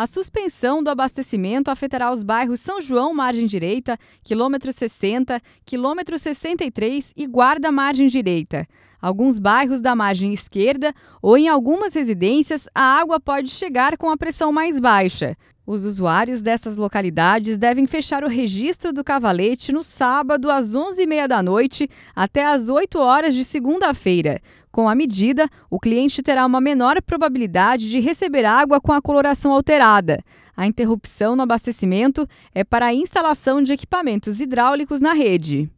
A suspensão do abastecimento afetará os bairros São João, margem direita, quilômetro 60, quilômetro 63 e Guarda, margem direita alguns bairros da margem esquerda ou em algumas residências, a água pode chegar com a pressão mais baixa. Os usuários dessas localidades devem fechar o registro do cavalete no sábado às 11h30 da noite até às 8 horas de segunda-feira. Com a medida, o cliente terá uma menor probabilidade de receber água com a coloração alterada. A interrupção no abastecimento é para a instalação de equipamentos hidráulicos na rede.